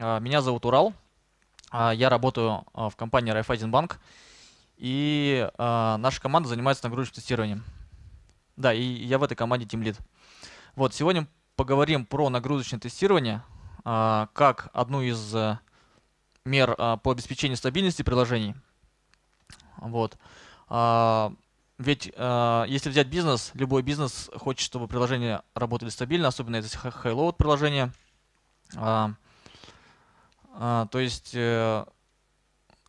А, меня зовут Урал. А, я работаю а, в компании Райфайзенбанк. И наша команда занимается нагрузочным тестированием. Да, и я в этой команде Team Lead. Вот, сегодня поговорим про нагрузочное тестирование, как одну из э, мер по обеспечению стабильности приложений. Вот. Ведь если взять бизнес, любой бизнес хочет, чтобы приложения работали стабильно, особенно если high-load приложения. Э, а, то есть э,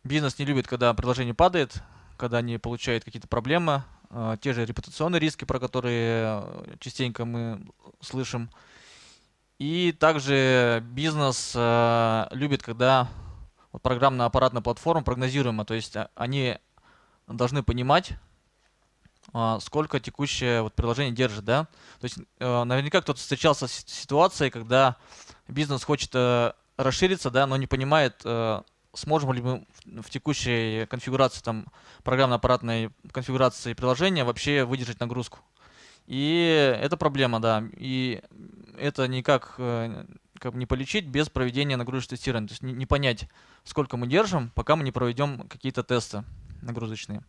бизнес не любит, когда предложение падает, когда они получают какие-то проблемы, а, те же репутационные риски, про которые э, частенько мы слышим. И также бизнес э, любит, когда программно-аппаратная платформа прогнозируема, то есть а, они должны понимать, сколько текущее вот приложение держит, да? То есть наверняка кто-то встречался с ситуацией, когда бизнес хочет расшириться, да, но не понимает, э, сможем ли мы в текущей конфигурации, там, программно-аппаратной конфигурации приложения вообще выдержать нагрузку. И это проблема, да. И это никак э, как бы не полечить без проведения нагрузочного тестирования. То есть не, не понять, сколько мы держим, пока мы не проведем какие-то тесты нагрузочные.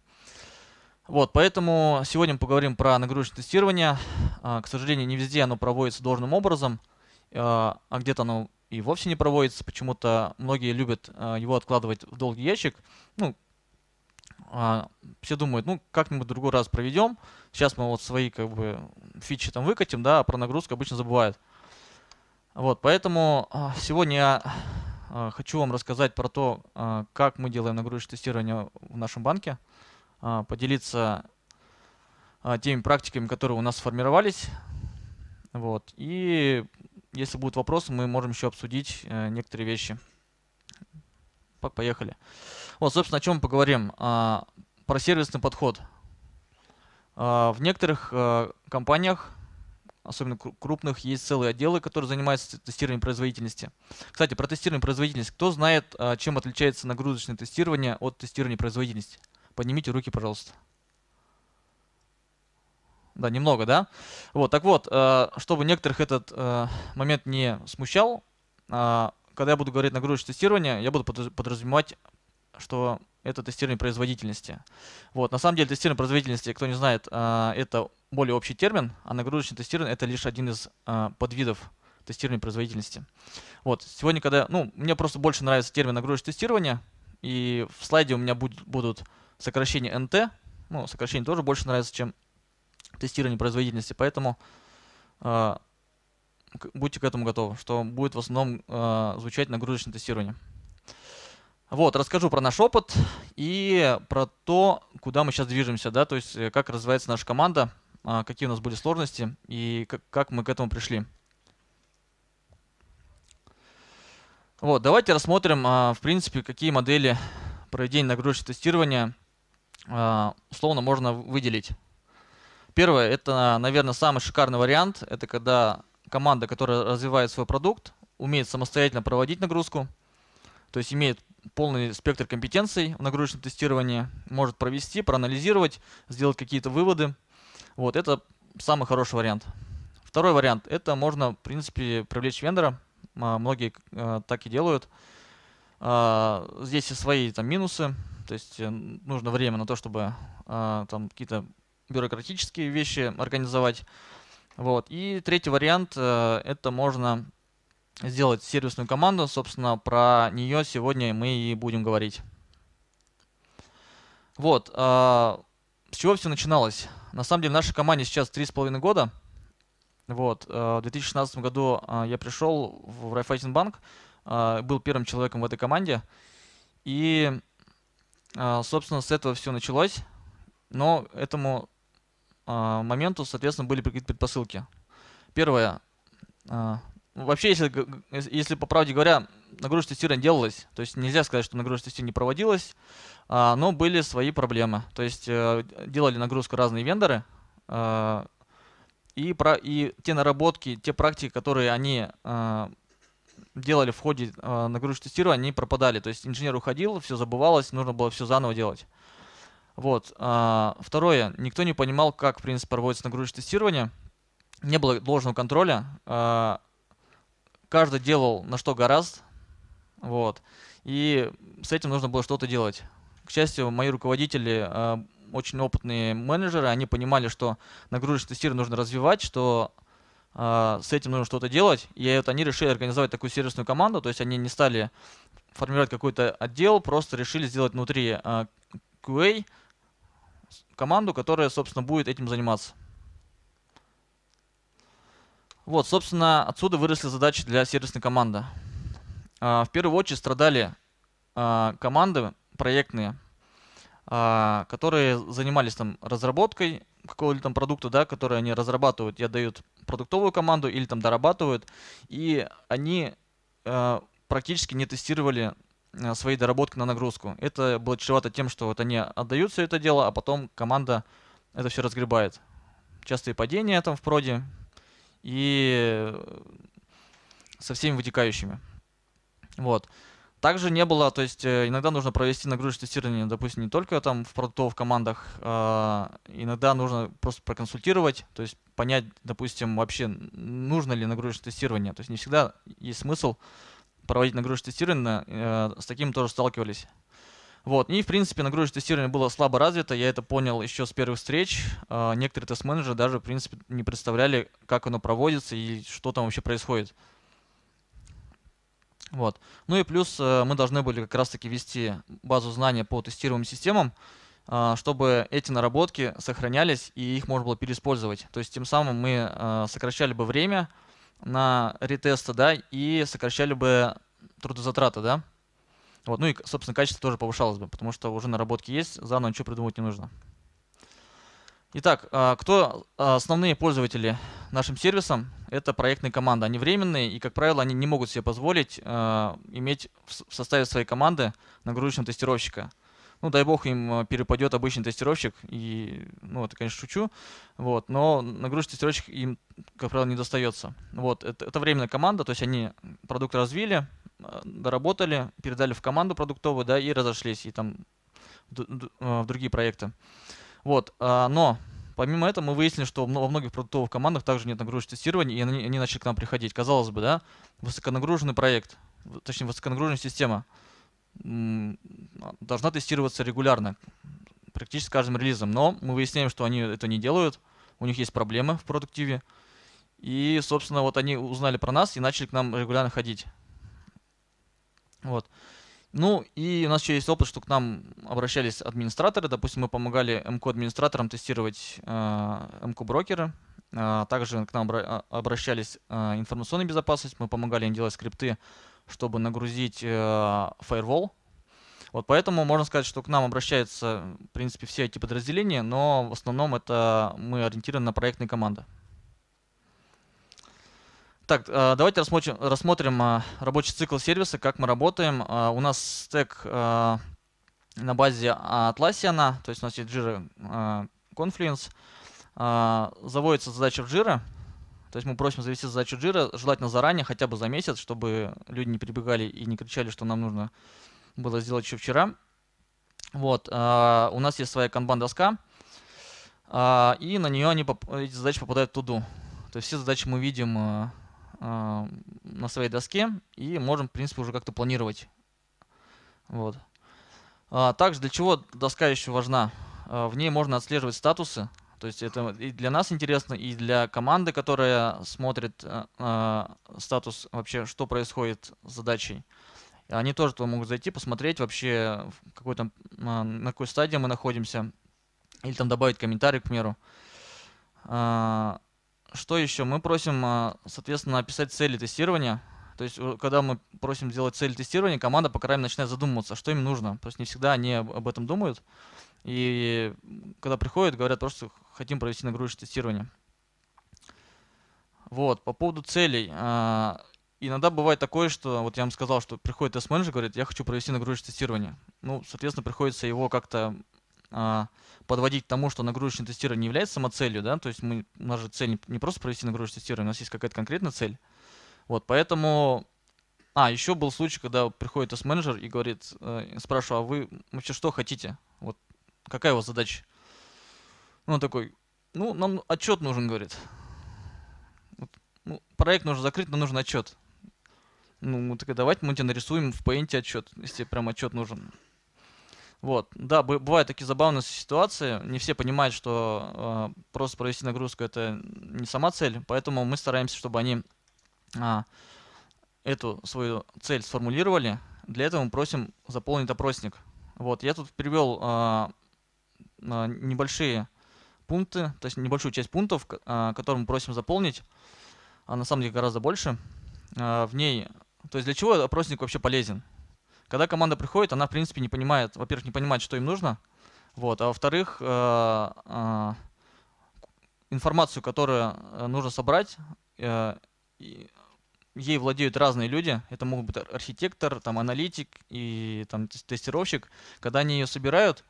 Вот, поэтому сегодня мы поговорим про нагрузочное тестирование. А, к сожалению, не везде оно проводится должным образом, а, а где-то оно и вовсе не проводится. Почему-то многие любят а, его откладывать в долгий ящик. Ну, а, все думают, ну, как-нибудь другой раз проведем. Сейчас мы вот свои, как бы, фичи там выкатим, да, а про нагрузку обычно забывают. Вот, поэтому а, сегодня я хочу вам рассказать про то, как мы делаем нагрузочное тестирование в нашем банке, поделиться теми практиками, которые у нас сформировались, вот, и если будут вопросы, мы можем еще обсудить э, некоторые вещи. Поехали. Вот, собственно, о чем мы поговорим. А, про сервисный подход. А, в некоторых э, компаниях, особенно крупных, есть целые отделы, которые занимаются тестированием производительности. Кстати, про тестирование производительности. Кто знает, а, чем отличается нагрузочное тестирование от тестирования производительности? Поднимите руки, пожалуйста. Да, немного, да? Вот, так вот, э, чтобы некоторых этот э, момент не смущал, э, когда я буду говорить нагрузочное тестирование, я буду подразумевать, что это тестирование производительности. Вот, на самом деле тестирование производительности, кто не знает, это более общий термин, а нагрузочное тестирование это лишь один из подвидов тестирования производительности. Вот, сегодня, когда, ну, мне просто больше нравится термин нагрузочное тестирование, и в слайде у меня будут сокращения НТ, ну, сокращение тоже больше нравится, чем тестирования производительности. Поэтому э, будьте к этому готовы, что будет в основном э, звучать нагрузочное тестирование. Вот, расскажу про наш опыт и про то, куда мы сейчас движемся, да, то есть э, как развивается наша команда, а, какие у нас были сложности и как мы к этому пришли. Вот, давайте рассмотрим, а, в принципе, какие модели проведения нагрузочного тестирования а, условно можно выделить первое, это, наверное, самый шикарный вариант. Это когда команда, которая развивает свой продукт, умеет самостоятельно проводить нагрузку, то есть имеет полный спектр компетенций в нагрузочном тестировании, может провести, проанализировать, сделать какие-то выводы. Вот, это самый хороший вариант. Второй вариант – это можно, в принципе, привлечь вендора. А, многие э, так и делают. А, здесь и свои там, минусы, то есть э, нужно время на то, чтобы а, там какие-то бюрократические вещи организовать. Вот. И третий вариант э, это можно сделать сервисную команду. Собственно, про нее сегодня мы и будем говорить. Вот. Э, с чего все начиналось? На самом деле, в нашей команде сейчас 3,5 года. Вот. Э, в 2016 году я пришел в Bank, был первым человеком в этой команде. И, собственно, с этого все началось. Но этому а, моменту, соответственно, были какие-то предпосылки. Первое. А, вообще, если, если по правде говоря, нагрузка тестирования делалась, то есть нельзя сказать, что нагрузка тестирования не проводилась, а, но были свои проблемы. То есть э, делали нагрузку разные вендоры, и, про, и те наработки, те практики, которые они делали в ходе нагрузки тестирования, они пропадали. То есть инженер уходил, все забывалось, нужно было все заново делать. Вот. А, второе. Никто не понимал, как, в принципе, проводится нагрузочное тестирование. Не было должного контроля. А, каждый делал на что гораздо. Вот. И с этим нужно было что-то делать. К счастью, мои руководители, а, очень опытные менеджеры, они понимали, что нагрузочное тестирование нужно развивать, что а, с этим нужно что-то делать. И вот они решили организовать такую сервисную команду, то есть они не стали формировать какой-то отдел, просто решили сделать внутри а, QA команду, которая, собственно, будет этим заниматься. Вот, собственно, отсюда выросли задачи для сервисной команды. А, в первую очередь страдали а, команды проектные, а, которые занимались там разработкой какого-либо там продукта, да, который они разрабатывают и отдают продуктовую команду или там дорабатывают, и они практически не тестировали Э, свои доработки на нагрузку. Это было чревато тем, что вот они отдают все это дело, а потом команда это все разгребает. Частые падения там в проде и э, со всеми вытекающими. Вот. Также не было, то есть э, иногда нужно провести нагрузочное тестирование, допустим, не только там в продуктовых командах, а иногда нужно просто проконсультировать, то есть понять, допустим, вообще нужно ли нагрузочное тестирование. То есть не всегда есть смысл проводить нагрузочное тестирование, э, с таким тоже сталкивались. Вот. И, в принципе, нагрузочное тестирование было слабо развито, я это понял еще с первых встреч. Э, некоторые тест-менеджеры даже, в принципе, не представляли, как оно проводится и что там вообще происходит. Вот. Ну и плюс э, мы должны были как раз-таки вести базу знаний по тестируемым системам, э, чтобы эти наработки сохранялись и их можно было переиспользовать. То есть тем самым мы э, сокращали бы время, на ретесты, да, и сокращали бы трудозатраты, да. Вот, ну и, собственно, качество тоже повышалось бы, потому что уже наработки есть, заново ничего придумывать не нужно. Итак, а, кто а, основные пользователи нашим сервисом? Это проектные команды. Они временные, и, как правило, они не могут себе позволить а, иметь в составе своей команды нагрузочного тестировщика – ну, дай бог им э, перепадет обычный тестировщик, и, ну, это, конечно, шучу, вот, но нагрузка тестировщик им, как правило, не достается. Вот, это, это временная команда, то есть они продукт развили, э, доработали, передали в команду продуктовую, да, и разошлись, и там э, в другие проекты. Вот, а, но Помимо этого, мы выяснили, что во многих продуктовых командах также нет нагрузочного тестирования, и они, они начали к нам приходить. Казалось бы, да, высоконагруженный проект, точнее, высоконагруженная система – должна тестироваться регулярно, практически с каждым релизом. Но мы выясняем, что они это не делают, у них есть проблемы в продуктиве. И, собственно, вот они узнали про нас и начали к нам регулярно ходить. Вот. Ну и у нас еще есть опыт, что к нам обращались администраторы. Допустим, мы помогали МК-администраторам тестировать э, МК-брокеры. А также к нам а, обращались э, информационная безопасность. Мы помогали им делать скрипты чтобы нагрузить firewall. Э, вот поэтому можно сказать, что к нам обращаются, в принципе, все эти подразделения, но в основном это мы ориентированы на проектные команды. Так, э, давайте рассмотрим, рассмотрим э, рабочий цикл сервиса, как мы работаем. У нас стек на базе Atlassian, то есть у нас есть Jira Confluence. Заводится задача в Jira, то есть мы просим завести задачу жира, желательно заранее, хотя бы за месяц, чтобы люди не прибегали и не кричали, что нам нужно было сделать еще вчера. Вот, а, у нас есть своя канбан-доска, а, и на нее они, эти задачи попадают в туду. То есть все задачи мы видим а, а, на своей доске и можем, в принципе, уже как-то планировать. Вот. А, также для чего доска еще важна? А, в ней можно отслеживать статусы, то есть это и для нас интересно, и для команды, которая смотрит э, э, статус вообще, что происходит с задачей. Они тоже туда могут зайти, посмотреть вообще, какой там, э, на какой стадии мы находимся, или там добавить комментарий, к примеру. Э, что еще? Мы просим, э, соответственно, описать цели тестирования. То есть, э, когда мы просим сделать цель тестирования, команда по крайней мере начинает задумываться, что им нужно. То есть не всегда они об этом думают. И когда приходят, говорят просто, хотим провести нагрузочное тестирование. Вот, по поводу целей. А, иногда бывает такое, что, вот я вам сказал, что приходит тест-менеджер, говорит, я хочу провести нагрузочное тестирование. Ну, соответственно, приходится его как-то а, подводить к тому, что нагрузочное тестирование не является самоцелью, да, то есть мы, у нас же цель не просто провести нагрузочное тестирование, у нас есть какая-то конкретная цель. Вот, поэтому... А, еще был случай, когда приходит тест-менеджер и говорит, э, спрашиваю, а вы вообще что хотите? Вот Какая у вас задача? Ну, он такой, ну, нам отчет нужен, говорит. Ну, проект нужно закрыть, но нужен отчет. Ну, так и давайте мы тебе нарисуем в Paint отчет, если тебе прям отчет нужен. Вот, да, бывают такие забавные ситуации. Не все понимают, что э, просто провести нагрузку это не сама цель, поэтому мы стараемся, чтобы они э, эту свою цель сформулировали. Для этого мы просим заполнить опросник. Вот, я тут перевел. А, небольшие пункты, то есть небольшую часть пунктов, а, которую мы просим заполнить, а на самом деле гораздо больше, а, в ней, то есть для чего опросник вообще полезен? Когда команда приходит, она в принципе не понимает, во-первых, не понимает, что им нужно, вот, а во-вторых, э, а, информацию, которую э, нужно собрать, э, ей владеют разные люди. Это могут быть архитектор, там, аналитик и там, тестировщик. Когда они ее собирают,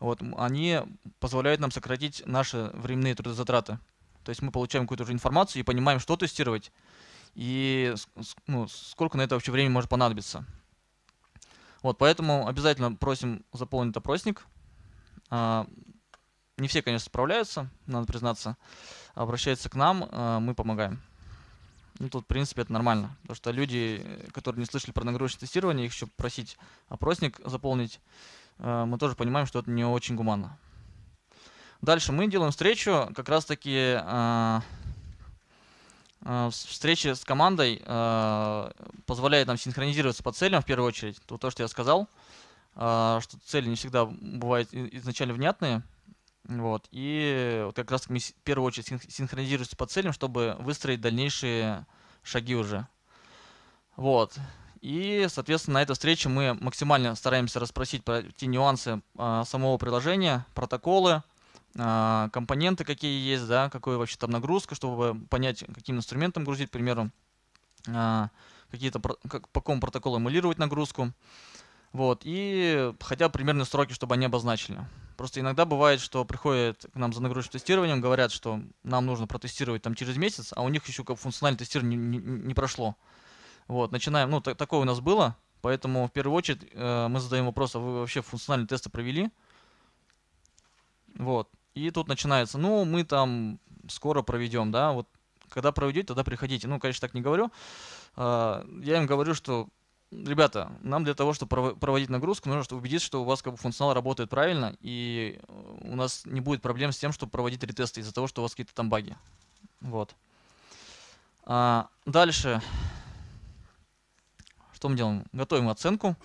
вот, они позволяют нам сократить наши временные трудозатраты. То есть мы получаем какую-то уже информацию и понимаем, что тестировать и ну, сколько на это вообще времени может понадобиться. Вот, поэтому обязательно просим заполнить опросник. А, не все, конечно, справляются, надо признаться. Обращаются к нам, а, мы помогаем. Ну, тут, в принципе, это нормально. Потому что люди, э, которые не слышали про нагрузочное тестирование, их еще просить опросник заполнить, Э, мы тоже понимаем, что это не очень гуманно. Дальше мы делаем встречу, как раз таки э, э, встречи с командой позволяет нам синхронизироваться по целям в первую очередь. То, то что я сказал, что цели не всегда бывают изначально внятные. Вот. И вот как раз мы в первую очередь синхронизируемся по целям, чтобы выстроить дальнейшие шаги уже. Вот. И, соответственно, на этой встрече мы максимально стараемся расспросить про те нюансы а, самого приложения, протоколы, а, компоненты какие есть, да, какой вообще там нагрузка, чтобы понять, каким инструментом грузить, к примеру, а, какие-то, как, по какому протоколу эмулировать нагрузку. Вот, и хотя примерные сроки, чтобы они обозначили. Просто иногда бывает, что приходят к нам за нагрузочным тестированием, говорят, что нам нужно протестировать там через месяц, а у них еще как функциональное тестирование не, не, не прошло. Uh вот, начинаем, ну, такое у нас было, поэтому в первую очередь э, мы задаем вопрос, а вы вообще функциональные тесты провели? Вот, и тут начинается, ну, мы там скоро проведем, да, вот, когда проведете, тогда приходите. Ну, конечно, так не говорю. Э, я им говорю, что, ребята, нам для того, чтобы проводить нагрузку, нужно чтобы убедиться, что у вас как бы функционал работает правильно, и э, у нас не будет проблем с тем, чтобы проводить ретесты из-за того, что у вас какие-то там баги. Вот. А, дальше что мы делаем? Готовим оценку.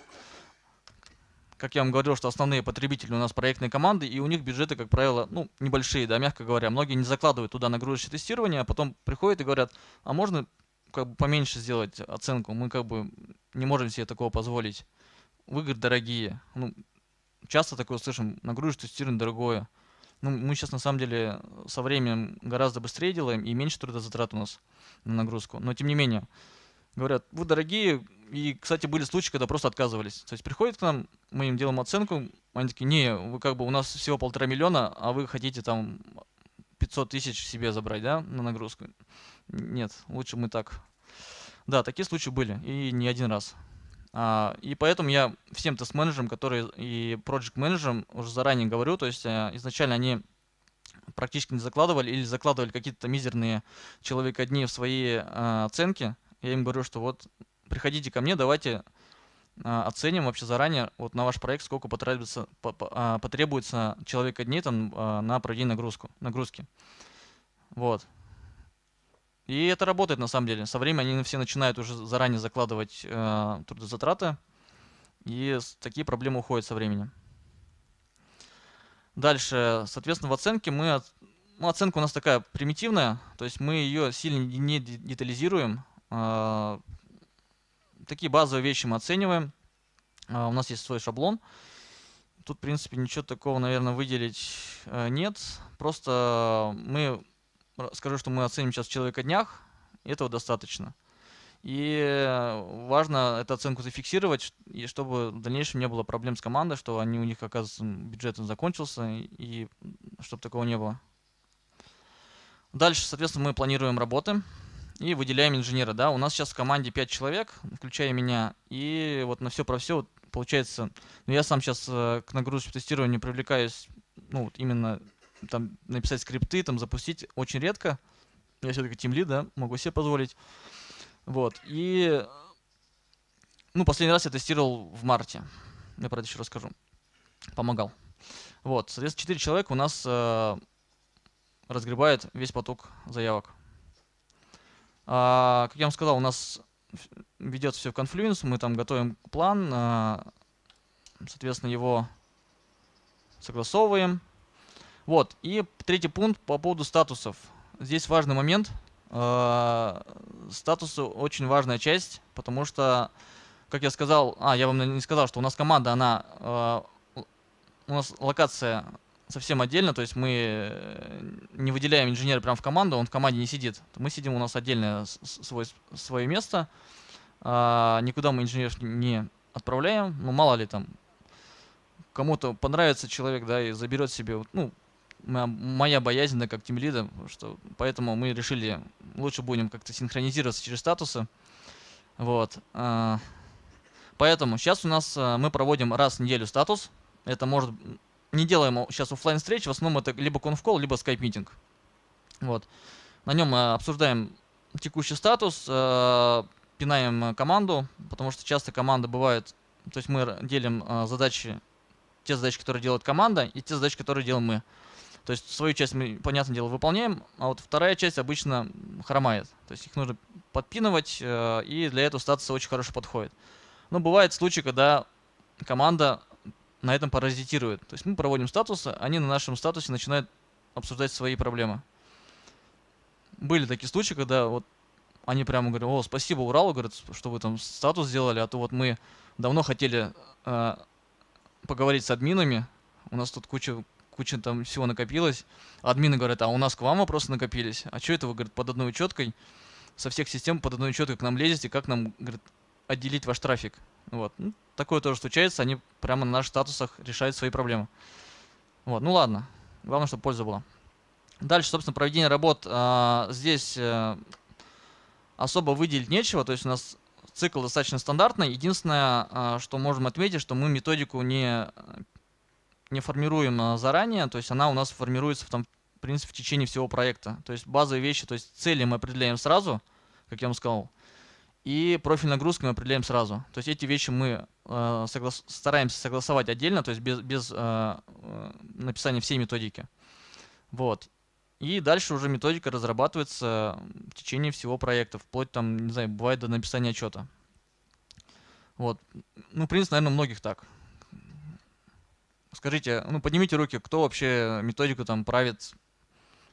Как я вам говорил, что основные потребители у нас проектные команды, и у них бюджеты, как правило, ну, небольшие, да, мягко говоря. Многие не закладывают туда нагрузочное тестирование, а потом приходят и говорят, а можно как бы поменьше сделать оценку? Мы как бы не можем себе такого позволить. Вы, говорит, дорогие. Ну, часто такое слышим, нагрузочное тестирование дорогое. Ну, мы сейчас на самом деле со временем гораздо быстрее делаем и меньше трудозатрат у нас на нагрузку. Но тем не менее, говорят, вы дорогие, и, кстати, были случаи, когда просто отказывались. То есть приходят к нам, мы им делаем оценку, они такие, не, вы как бы у нас всего полтора миллиона, а вы хотите там 500 тысяч себе забрать, да, на нагрузку. Нет, лучше мы так. Да, такие случаи были, и не один раз. А, и поэтому я всем тест-менеджерам, которые и project менеджерам уже заранее говорю, то есть а, изначально они практически не закладывали или закладывали какие-то мизерные человека дни в свои а, оценки, я им говорю, что вот приходите ко мне, давайте а, оценим вообще заранее вот на ваш проект, сколько потребуется, а, потребуется человека дней там, а, на проведение нагрузку, нагрузки. Вот. И это работает на самом деле. Со временем они все начинают уже заранее закладывать э, трудозатраты, и такие проблемы уходят со временем. Дальше, соответственно, в оценке мы... Ну, оценка у нас такая примитивная, то есть мы ее сильно не детализируем, а, такие базовые вещи мы оцениваем. А, у нас есть свой шаблон. Тут, в принципе, ничего такого, наверное, выделить э, нет. Просто мы скажу, что мы оценим сейчас человека днях. Этого достаточно. И важно эту оценку зафиксировать, и чтобы в дальнейшем не было проблем с командой, что они у них, оказывается, бюджет закончился, и чтобы такого не было. Дальше, соответственно, мы планируем работы и выделяем инженера. Да? У нас сейчас в команде 5 человек, включая меня, и вот на все про все вот, получается, ну, я сам сейчас э, к нагрузке тестированию привлекаюсь, ну, вот именно там написать скрипты, там запустить очень редко. Я все-таки тем да, могу себе позволить. Вот, и ну, последний раз я тестировал в марте. Я про это еще расскажу. Помогал. Вот, соответственно, 4 человека у нас э, разгребает весь поток заявок. А, как я вам сказал, у нас ведется все в Confluence, мы там готовим план, а, соответственно, его согласовываем. Вот, и третий пункт по поводу статусов. Здесь важный момент. А, статусы очень важная часть, потому что, как я сказал, а, я вам не сказал, что у нас команда, она, у нас локация совсем отдельно, то есть мы э, не выделяем инженера прямо в команду, он в команде не сидит. Мы сидим, у нас отдельное свой, свое место, а, никуда мы инженеров не отправляем, ну мало ли там, кому-то понравится человек, да, и заберет себе, ну, моя, боязнь, да, как тимлида, что поэтому мы решили, лучше будем как-то синхронизироваться через статусы, вот. А, поэтому сейчас у нас э, мы проводим раз в неделю статус, это может не делаем сейчас офлайн встреч в основном это либо конфкол, либо скайп-митинг. Вот. На нем мы э, обсуждаем текущий статус, э, пинаем э, команду, потому что часто команда бывает, то есть мы делим задачи, те задачи, которые делает команда, и те задачи, которые делаем мы. То есть свою часть мы, понятное дело, выполняем, а вот вторая часть обычно хромает. То есть их нужно подпинывать, и для этого статуса очень хорошо подходит. Но бывают случаи, когда команда на этом паразитируют. То есть мы проводим статусы, а они на нашем статусе начинают обсуждать свои проблемы. Были такие случаи, когда вот они прямо говорят, о, спасибо Уралу, говорят, что вы там статус сделали, а то вот мы давно хотели э, поговорить с админами, у нас тут куча, куча там всего накопилось, админы говорят, а у нас к вам вопросы накопились, а что это вы, говорит, под одной учеткой, со всех систем под одной учеткой к нам лезете, как нам, говорит, отделить ваш трафик? Вот. Ну, Такое тоже случается, они прямо на наших статусах решают свои проблемы. Вот, ну ладно. Главное, чтобы польза была. Дальше, собственно, проведение работ. А, здесь а, особо выделить нечего, то есть у нас цикл достаточно стандартный. Единственное, а, что можем отметить, что мы методику не, не формируем а, заранее, то есть она у нас формируется там, в принципе в течение всего проекта. То есть базовые вещи, то есть цели мы определяем сразу, как я вам сказал и профиль нагрузки мы определяем сразу. То есть эти вещи мы э, соглас стараемся согласовать отдельно, то есть без, без э, э, написания всей методики. Вот. И дальше уже методика разрабатывается в течение всего проекта, вплоть там, не знаю, бывает до написания отчета. Вот. Ну, в принципе, наверное, многих так. Скажите, ну, поднимите руки, кто вообще методику там правит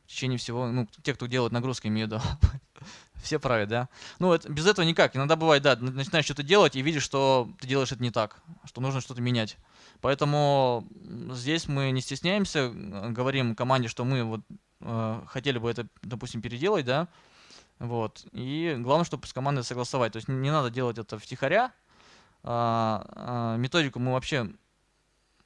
в течение всего, ну, те, кто делает нагрузки, имею в виду. все правят, да? Ну, это, без этого никак. Иногда бывает, да, начинаешь что-то делать и видишь, что ты делаешь это не так, что нужно что-то менять. Поэтому здесь мы не стесняемся, э, говорим команде, что мы вот э, хотели бы это, допустим, переделать, да, вот. И главное, чтобы с командой согласовать. То есть не надо делать это втихаря. А, а, методику мы вообще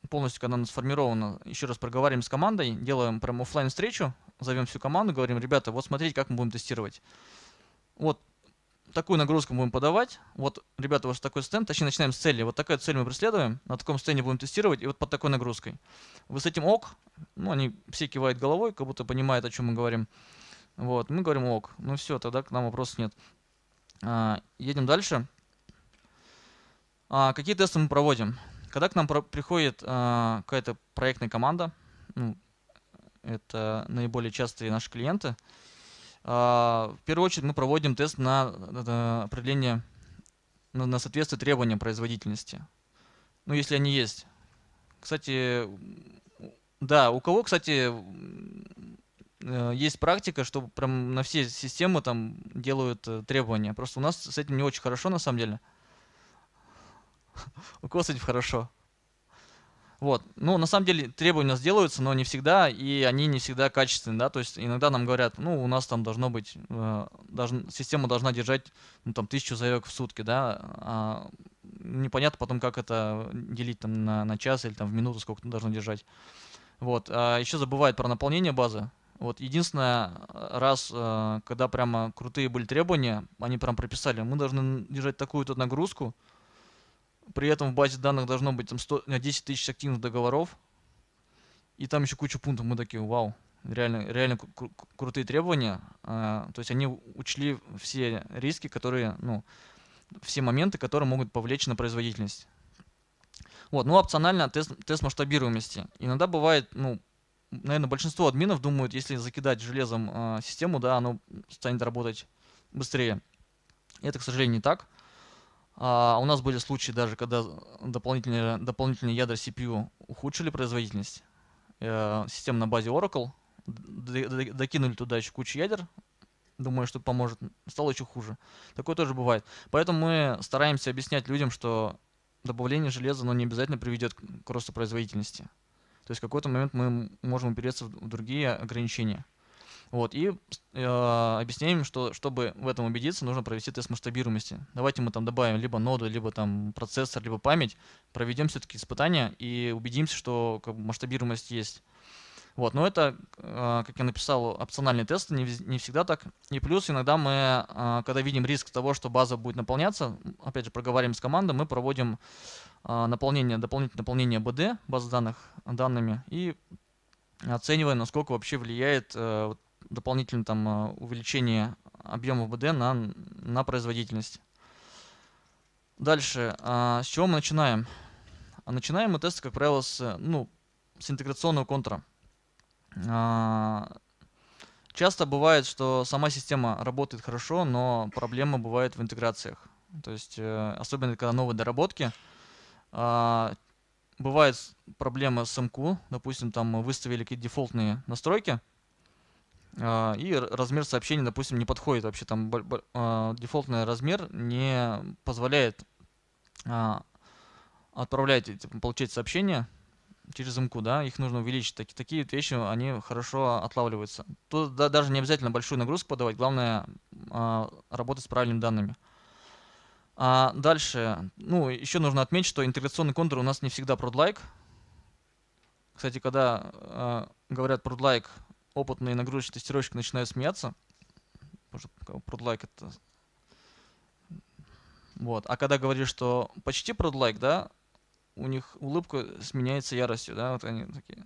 полностью, когда она сформирована, еще раз проговариваем с командой, делаем прям офлайн встречу, зовем всю команду, говорим, ребята, вот смотрите, как мы будем тестировать. Вот такую нагрузку будем подавать. Вот, ребята, у вас такой стенд, точнее начинаем с цели. Вот такая цель мы преследуем, на таком стенде будем тестировать и вот под такой нагрузкой. Вы с этим ок, ну они все кивают головой, как будто понимают, о чем мы говорим. Вот, мы говорим ок. Ну все, тогда к нам вопросов нет. А, едем дальше. А, какие тесты мы проводим? Когда к нам про приходит а, какая-то проектная команда, ну, это наиболее частые наши клиенты, а, в первую очередь мы проводим тест на определение, на соответствие требованиям производительности. Ну, если они есть. Кстати, да, у кого, кстати, э, есть практика, что прям на все системы там делают э, требования. Просто у нас с этим не очень хорошо на самом деле. У кого с этим хорошо? Вот. Ну, на самом деле, требования у но не всегда, и они не всегда качественные, да, то есть иногда нам говорят, ну, у нас там должно быть, э, должна, система должна держать, ну, там, тысячу заявок в сутки, да, а непонятно потом, как это делить там на, на час или там в минуту, сколько должно держать. Вот. А еще забывает про наполнение базы. Вот единственное, раз, э, когда прямо крутые были требования, они прям прописали, мы должны держать такую-то нагрузку, при этом в базе данных должно быть там 100, 10 э, тысяч активных договоров. И там еще куча пунктов. Мы такие, вау, реально, реально кру крутые требования. А, то есть они учли все риски, которые, ну, все моменты, которые могут повлечь на производительность. Вот, ну, опционально тест, тест масштабируемости. Иногда бывает, ну, наверное, большинство админов думают, если закидать железом э, систему, да, оно станет работать быстрее. Это, к сожалению, не так. А, а у нас были случаи даже, когда дополнительные, дополнительные ядра CPU ухудшили производительность э, систем на базе Oracle, докинули туда еще кучу ядер, думаю, что поможет, стало еще хуже. Такое тоже бывает. Поэтому мы стараемся объяснять людям, что добавление железа, но не обязательно приведет к росту производительности. То есть в какой-то момент мы можем упереться в другие ограничения. Вот, и э, объясняем, что чтобы в этом убедиться, нужно провести тест масштабируемости. Давайте мы там добавим либо ноду, либо там процессор, либо память, проведем все-таки испытания и убедимся, что как бы, масштабируемость есть. Вот, но это, э, как я написал, опциональные тесты, не, не всегда так. И плюс иногда мы, э, когда видим риск того, что база будет наполняться, опять же, проговариваем с командой, мы проводим э, наполнение, дополнительное наполнение БД, базы данных, данными, и оценивая, насколько вообще влияет э, вот дополнительное там, а, увеличение объема БД на, на производительность. Дальше, а, с чего мы начинаем? А, начинаем мы тесты, как правило, с, ну, с интеграционного контура. часто бывает, что сама система работает хорошо, но проблема бывает в интеграциях. То есть, э, особенно когда новые доработки, а, бывает проблема с МКУ. Допустим, там выставили какие-то дефолтные настройки – а, и размер сообщений, допустим, не подходит вообще, там а, дефолтный размер не позволяет а, отправлять, получать сообщения через МК, да, их нужно увеличить. Таки, такие вещи, они хорошо отлавливаются. Тут да, даже не обязательно большую нагрузку подавать, главное а, работать с правильными данными. А дальше, ну, еще нужно отметить, что интеграционный контур у нас не всегда продлайк. like Кстати, когда а, говорят продлайк like опытный нагрузочный тестировщик начинает смеяться. Может, продлайк это... Вот. А когда говоришь, что почти продлайк, да, у них улыбка сменяется яростью, да, вот они такие.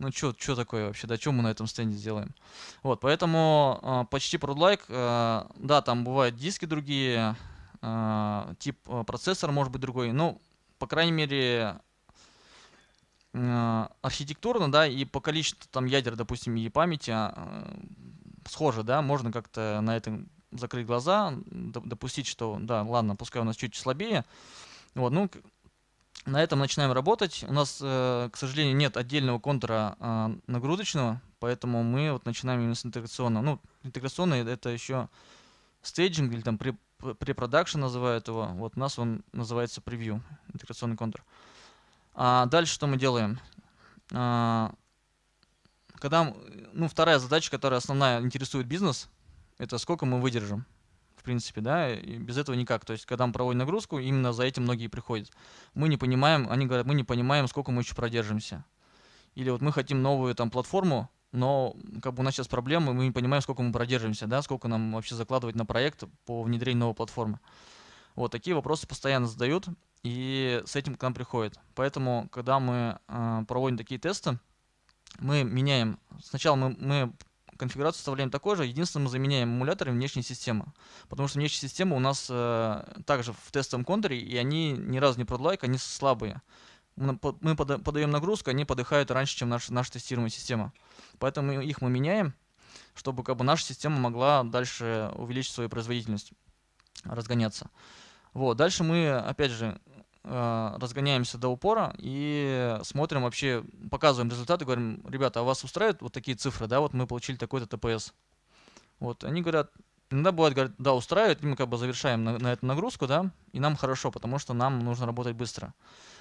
Ну что такое вообще, да, что мы на этом стенде сделаем? Вот, поэтому э, почти продлайк, э, да, там бывают диски другие, э, тип э, а, процессора может быть другой, но, ну, по крайней мере, Э, архитектурно, да, и по количеству там ядер, допустим, и памяти а, э, схоже, да, можно как-то на этом закрыть глаза, допустить, что, да, ладно, пускай у нас чуть слабее, вот, ну, на этом начинаем работать. У нас, э, к сожалению, нет отдельного контура а, нагрузочного, поэтому мы вот начинаем именно с интеграционного. Ну, интеграционный это еще стейджинг или там препродакшн называют его. Вот у нас он называется превью, интеграционный контур. Uh, а дальше что мы делаем? А, когда, ну, вторая задача, которая основная интересует бизнес, это сколько мы выдержим. В принципе, да, и без этого никак. То есть, когда мы проводим нагрузку, именно за этим многие приходят. Мы не понимаем, они говорят, мы не понимаем, сколько мы еще продержимся. Или вот мы хотим новую там платформу, но как бы у нас сейчас проблемы, мы не понимаем, сколько мы продержимся, да, сколько нам вообще закладывать на проект по внедрению новой платформы. Вот такие вопросы постоянно задают. И с этим к нам приходит. Поэтому, когда мы э, проводим такие тесты, мы меняем. Сначала мы, мы конфигурацию вставляем такой же, единственное, мы заменяем эмуляторы внешней системы. Потому что внешняя система у нас э, также в тестовом контуре, и они ни разу не продлайк, они слабые. Мы подаем нагрузку, они подыхают раньше, чем наша наша тестируемая система. Поэтому их мы меняем, чтобы как бы, наша система могла дальше увеличить свою производительность, разгоняться. Вот. Дальше мы, опять же, а, разгоняемся до упора и смотрим вообще, показываем результаты, говорим, ребята, а вас устраивают вот такие цифры, да, вот мы получили такой-то ТПС. Вот, они говорят, иногда бывает, говорят, да, устраивает, и мы как бы завершаем на, на эту нагрузку, да, и нам хорошо, потому что нам нужно работать быстро.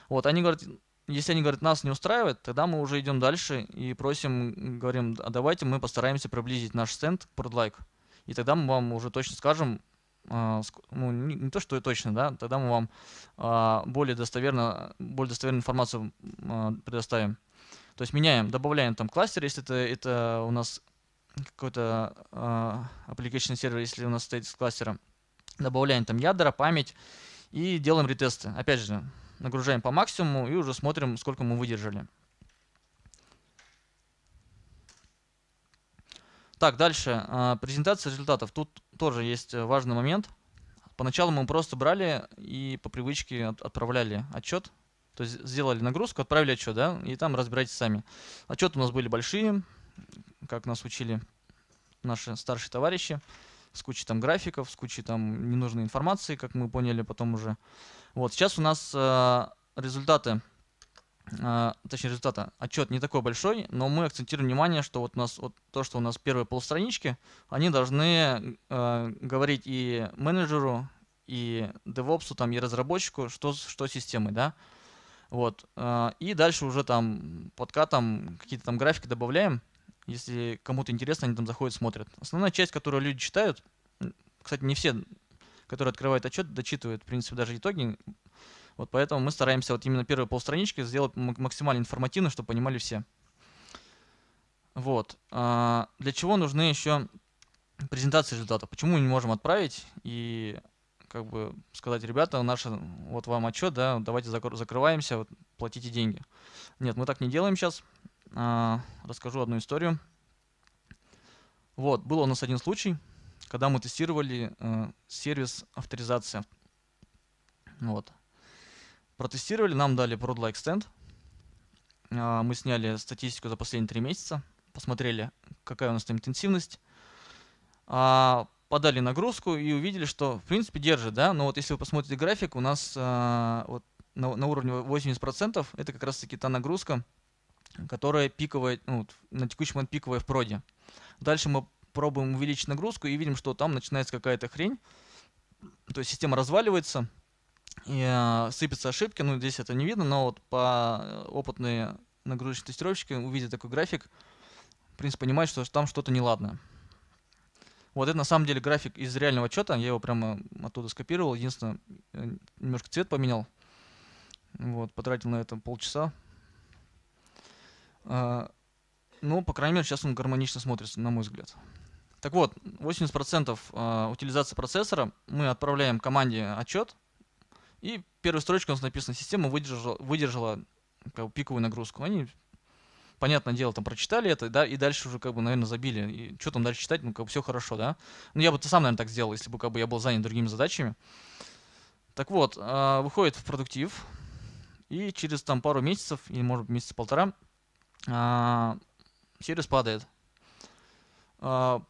Вот, они говорят, если они говорят, нас не устраивает, тогда мы уже идем дальше и просим, говорим, а давайте мы постараемся приблизить наш стенд к продлайк. И тогда мы вам уже точно скажем, а, ну, не, не то, что точно, да, тогда мы вам а, более, достоверно, более достоверную информацию а, предоставим. То есть меняем, добавляем там кластер, если это, это у нас какой-то а, application сервер, если у нас стоит с кластером. Добавляем там ядра, память и делаем ретесты. Опять же, нагружаем по максимуму и уже смотрим, сколько мы выдержали. Так, дальше. А, презентация результатов. Тут тоже есть э, важный момент. Поначалу мы просто брали и по привычке отправляли отчет. То есть сделали нагрузку, отправили отчет, да, и там разбирайтесь сами. Отчеты у нас были большие, как нас учили наши старшие товарищи, с кучей там графиков, с кучей там ненужной информации, как мы поняли потом уже. Вот, сейчас у нас э, результаты а, точнее результата, отчет не такой большой, но мы акцентируем внимание, что вот у нас вот то, что у нас первые полстранички, они должны э, говорить и менеджеру, и девопсу там, и разработчику, что, что с системой, да. Вот. Э, и дальше уже там подкатом какие-то там графики добавляем. Если кому-то интересно, они там заходят, смотрят. Основная часть, которую люди читают, кстати, не все, которые открывают отчет, дочитывают, в принципе, даже итоги вот поэтому мы стараемся вот именно первые полстранички сделать максимально информативно, чтобы понимали все. Вот. А, для чего нужны еще презентации результатов? Почему мы не можем отправить и как бы сказать, ребята, наш, вот вам отчет, да, давайте закрываемся, вот, платите деньги. Нет, мы так не делаем сейчас. А, расскажу одну историю. Вот, был у нас один случай, когда мы тестировали э, сервис авторизации. Вот. Протестировали, нам дали ProdLike Stand. А, мы сняли статистику за последние три месяца, посмотрели, какая у нас там интенсивность. А, подали нагрузку и увидели, что в принципе держит, да, но вот если вы посмотрите график, у нас а, вот на, на уровне 80% это как раз-таки та нагрузка, которая пиковая, ну, на текущий момент пиковая в проде. Дальше мы пробуем увеличить нагрузку и видим, что там начинается какая-то хрень. То есть система разваливается, и, э, сыпятся ошибки, ну здесь это не видно, но вот по э, опытные нагрузочные тестировщики, увидят такой график, в принципе, понимают, что там что-то неладно. Вот это на самом деле график из реального отчета, я его прямо оттуда скопировал, единственное, э, немножко цвет поменял, вот, потратил на это полчаса. Ну, по крайней мере, сейчас он гармонично смотрится, на мой взгляд. Так вот, 80% утилизации процессора мы отправляем команде отчет, и первая строчка у нас написана. система выдержала, выдержала как бы, пиковую нагрузку. Они, понятное дело, там прочитали это, да, и дальше уже, как бы, наверное, забили. И что там дальше читать, ну, как бы все хорошо, да. Ну, я бы сам, наверное, так сделал, если бы как бы я был занят другими задачами. Так вот, а, выходит в продуктив, и через там пару месяцев, или может месяца полтора, а, сервис падает. А,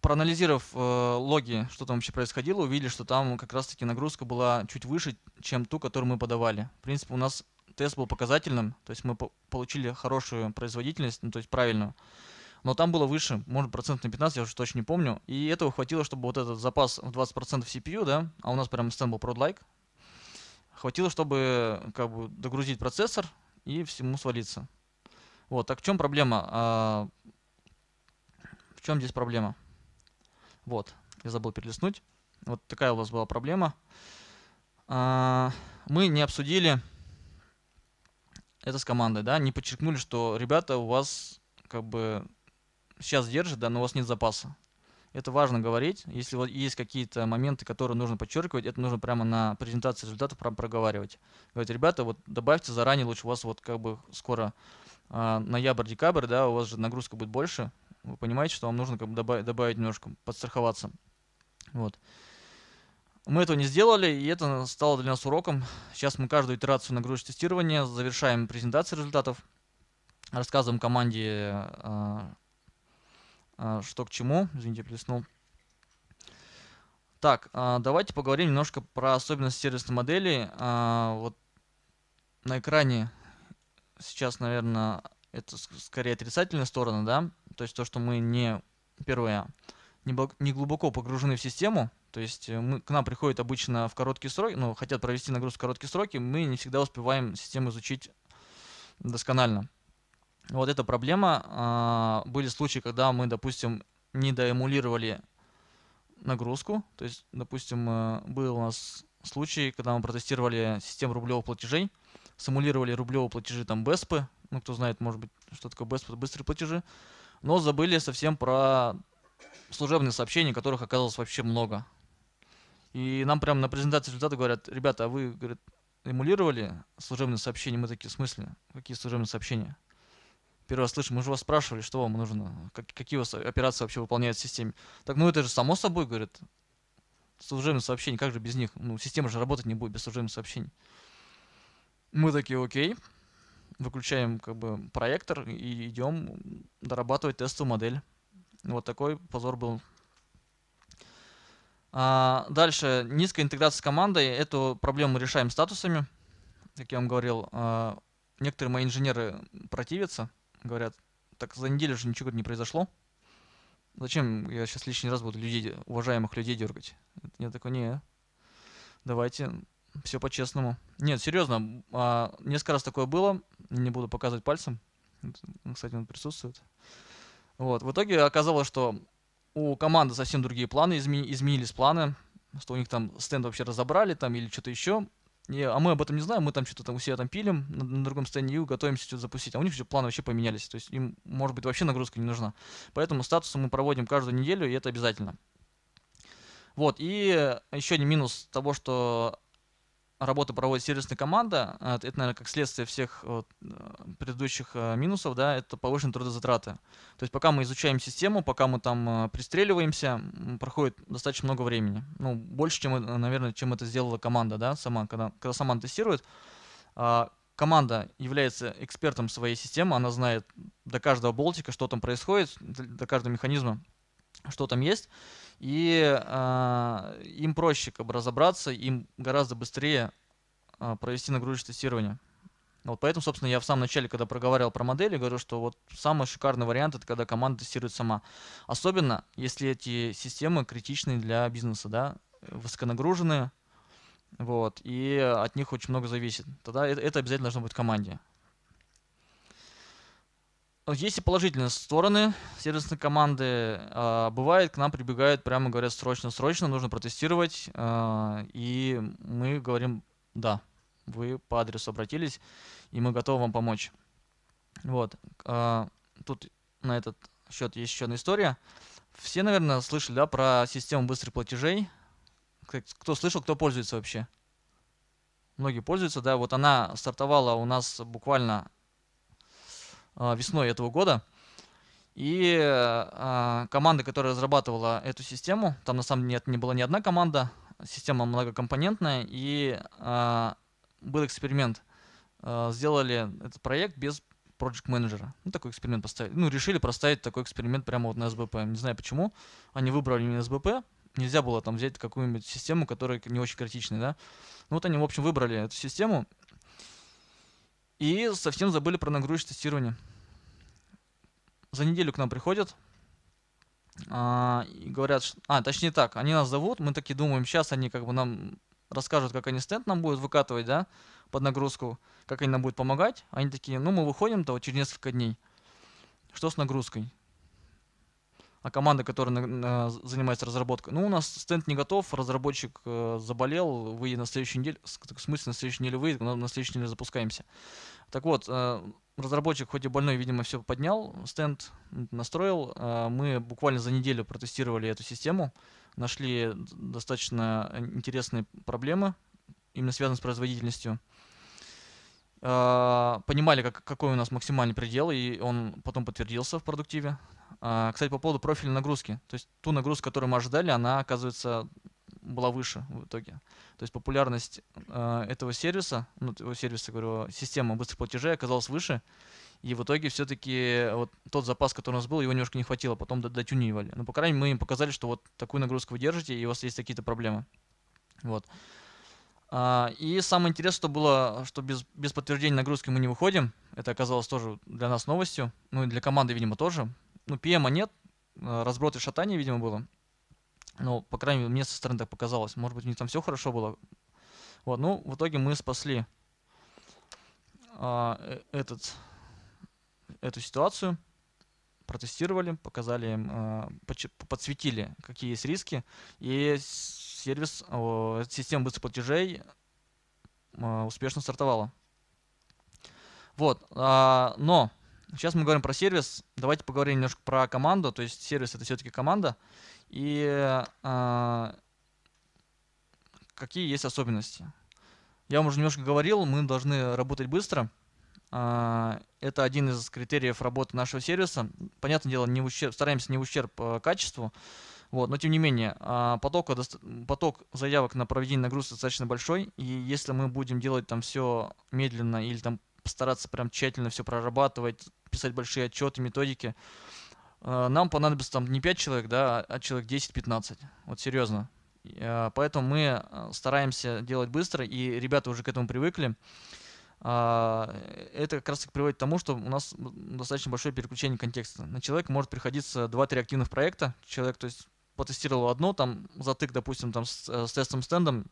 проанализировав э, логи, что там вообще происходило, увидели, что там как раз-таки нагрузка была чуть выше, чем ту, которую мы подавали. В принципе, у нас тест был показательным, то есть мы по получили хорошую производительность, ну, то есть правильную. Но там было выше, может, процент на 15, я уже точно не помню. И этого хватило, чтобы вот этот запас в 20% CPU, да, а у нас прям стенд был ProdLike, хватило, чтобы как бы догрузить процессор и всему свалиться. Вот, так в чем проблема? А, в чем здесь проблема? Вот, я забыл перелистнуть. Вот такая у вас была проблема. А, мы не обсудили это с командой, да, не подчеркнули, что ребята у вас как бы сейчас держат, да, но у вас нет запаса. Это важно говорить. Если вот есть какие-то моменты, которые нужно подчеркивать, это нужно прямо на презентации результатов прям проговаривать. Говорить, ребята, вот добавьте заранее лучше, у вас вот как бы скоро э, ноябрь-декабрь, да, у вас же нагрузка будет больше, вы понимаете, что вам нужно как бы добавить, добавить немножко, подстраховаться. Вот. Мы этого не сделали, и это стало для нас уроком. Сейчас мы каждую итерацию нагрузочного тестирования завершаем презентацией результатов, рассказываем команде, э, э, что к чему. Извините, плеснул. Так, э, давайте поговорим немножко про особенности сервисной модели. Вот на экране сейчас, наверное, это скорее отрицательная сторона, да, то есть то, что мы не, первое, не глубоко погружены в систему, то есть э, мы, к нам приходят обычно в короткие сроки, ну, хотят провести нагрузку в короткие сроки, мы не всегда успеваем систему изучить досконально. Вот эта проблема. А, были случаи, когда мы, допустим, не доэмулировали нагрузку. То есть, допустим, э, был у нас случай, когда мы протестировали систему рублевых платежей – симулировали рублевые платежи, там, БЭСПы, ну, кто знает, может быть, что такое БЭСПы, быстрые платежи, но забыли совсем про служебные сообщения, которых оказалось вообще много. И нам прямо на презентации результаты говорят, ребята, а вы, говорят, эмулировали служебные сообщения? Мы такие, в смысле? Какие служебные сообщения? Первый раз слышим, мы же вас спрашивали, что вам нужно, как, какие у вас операции вообще выполняют в системе. Так, ну это же само собой, говорит, служебные сообщения, как же без них? Ну, система же работать не будет без служебных сообщений. Мы такие, окей, выключаем как бы проектор и идем дорабатывать тестовую модель. Вот такой позор был. А, дальше, низкая интеграция с командой. Эту проблему мы решаем статусами. Как я вам говорил, а, некоторые мои инженеры противятся, говорят, так за неделю же ничего не произошло. Зачем я сейчас лишний раз буду людей, уважаемых людей дергать? Я такой, не, давайте все по-честному. Нет, серьезно, а, несколько раз такое было, не буду показывать пальцем, кстати, он присутствует. Вот, в итоге оказалось, что у команды совсем другие планы, измени, изменились планы, что у них там стенд вообще разобрали там или что-то еще. И, а мы об этом не знаем, мы там что-то там у себя там пилим на, на другом стенде и готовимся что-то запустить. А у них все планы вообще поменялись, то есть им, может быть, вообще нагрузка не нужна. Поэтому статусы мы проводим каждую неделю, и это обязательно. Вот, и еще один минус того, что Работа проводит сервисная команда. А, это, наверное, как следствие всех вот, э, предыдущих э, минусов, да, это повышенные трудозатраты. То есть пока мы изучаем систему, пока мы там э, пристреливаемся, проходит достаточно много времени. Ну, больше, чем, наверное, чем это сделала команда, да, сама, когда, когда сама тестирует. А, команда является экспертом своей системы, она знает до каждого болтика, что там происходит, до каждого механизма, что там есть и э, им проще как бы, разобраться, им гораздо быстрее э, провести нагрузочное тестирование. Вот поэтому, собственно, я в самом начале, когда проговаривал про модели, говорю, что вот самый шикарный вариант это когда команда тестирует сама. Особенно, если эти системы критичны для бизнеса, да, высоконагруженные, вот, и от них очень много зависит. Тогда это обязательно должно быть в команде. Есть и положительные стороны сервисной команды. А, бывает, к нам прибегают, прямо говорят, срочно-срочно, нужно протестировать. А, и мы говорим, да, вы по адресу обратились, и мы готовы вам помочь. Вот. А, тут на этот счет есть еще одна история. Все, наверное, слышали, да, про систему быстрых платежей. Кто слышал, кто пользуется вообще? Многие пользуются, да. Вот она стартовала у нас буквально а, весной этого года. И э, команда, которая разрабатывала эту систему, там на самом деле не была ни одна команда, система многокомпонентная, и э, был эксперимент. Э, сделали этот проект без project менеджера. Ну, такой эксперимент поставили. Ну, решили проставить такой эксперимент прямо вот на СБП. Не знаю почему. Они выбрали именно СБП. Нельзя было там взять какую-нибудь систему, которая не очень критичная, да. Ну, вот они, в общем, выбрали эту систему и совсем забыли про нагрузочное тестирование за неделю к нам приходят а, и говорят, что, а, точнее так, они нас зовут, мы такие думаем, сейчас они как бы нам расскажут, как они стенд нам будут выкатывать, да, под нагрузку, как они нам будут помогать. Они такие, ну мы выходим-то через несколько дней. Что с нагрузкой? А команда, которая э, занимается разработкой, ну у нас стенд не готов, разработчик э, заболел, вы на следующей неделе, в смысле на следующей неделе выйдет, на, на следующей неделе запускаемся. Так вот, э, разработчик, хоть и больной, видимо, все поднял, стенд настроил. А, мы буквально за неделю протестировали эту систему, нашли достаточно э, интересные проблемы, именно связанные с производительностью. А, понимали, как, какой у нас максимальный предел, и он потом подтвердился в продуктиве. А, кстати, по поводу профиля нагрузки. То есть ту нагрузку, которую мы ожидали, она, оказывается, была выше в итоге. То есть популярность э, этого сервиса, ну, этого сервиса, говорю, система быстрых платежей оказалась выше. И в итоге все-таки э, вот тот запас, который у нас был, его немножко не хватило, потом дотюнивали. Но, ну, по крайней мере, мы им показали, что вот такую нагрузку вы держите, и у вас есть какие-то проблемы. Вот. А, и самое интересное, что было, что без, без подтверждения нагрузки мы не выходим. Это оказалось тоже для нас новостью. Ну и для команды, видимо, тоже. Ну, PM нет, э, разброд и шатание, видимо, было. Ну, по крайней мере, мне со стороны так показалось. Может быть, у них там все хорошо было. Вот, ну, в итоге мы спасли а, э, этот, эту ситуацию, протестировали, показали им, а, подсветили, какие есть риски. И сервис, а, система быстрых платежей а, успешно стартовала. Вот, а, но сейчас мы говорим про сервис. Давайте поговорим немножко про команду. То есть сервис это все-таки команда и а, какие есть особенности. Я вам уже немножко говорил, мы должны работать быстро. А, это один из критериев работы нашего сервиса. Понятное дело, не ущерб, стараемся не ущерб а, качеству, вот, но тем не менее, а, потока, поток заявок на проведение нагрузки достаточно большой, и если мы будем делать там все медленно или там стараться прям тщательно все прорабатывать, писать большие отчеты, методики, Э, нам понадобится там не 5 человек, да, а человек 10-15. Вот серьезно. Э, поэтому мы э, стараемся делать быстро, и ребята уже к этому привыкли. А, это как раз таки приводит к тому, что у нас достаточно большое переключение контекста. На человека может приходиться 2-3 активных проекта. Человек, то есть, потестировал одно, там затык, допустим, там с, с тестом стендом,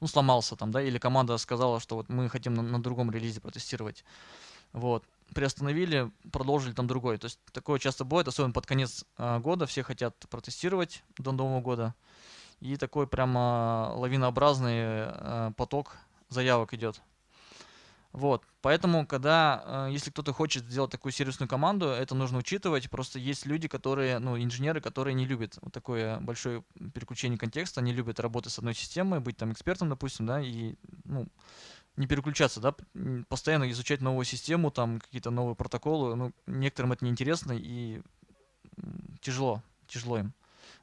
ну, сломался там, да, или команда сказала, что вот мы хотим на, на другом релизе протестировать. Вот приостановили, продолжили там другой. То есть такое часто бывает, особенно под конец а, года, все хотят протестировать до Нового года. И такой прямо а, лавинообразный а, поток заявок идет. Вот, поэтому, когда, если кто-то хочет сделать такую сервисную команду, это нужно учитывать. Просто есть люди, которые, ну, инженеры, которые не любят вот такое большое переключение контекста, они любят работать с одной системой, быть там экспертом, допустим, да, и, ну, не переключаться, да, постоянно изучать новую систему, там какие-то новые протоколы. Ну, некоторым это неинтересно и тяжело, тяжело им.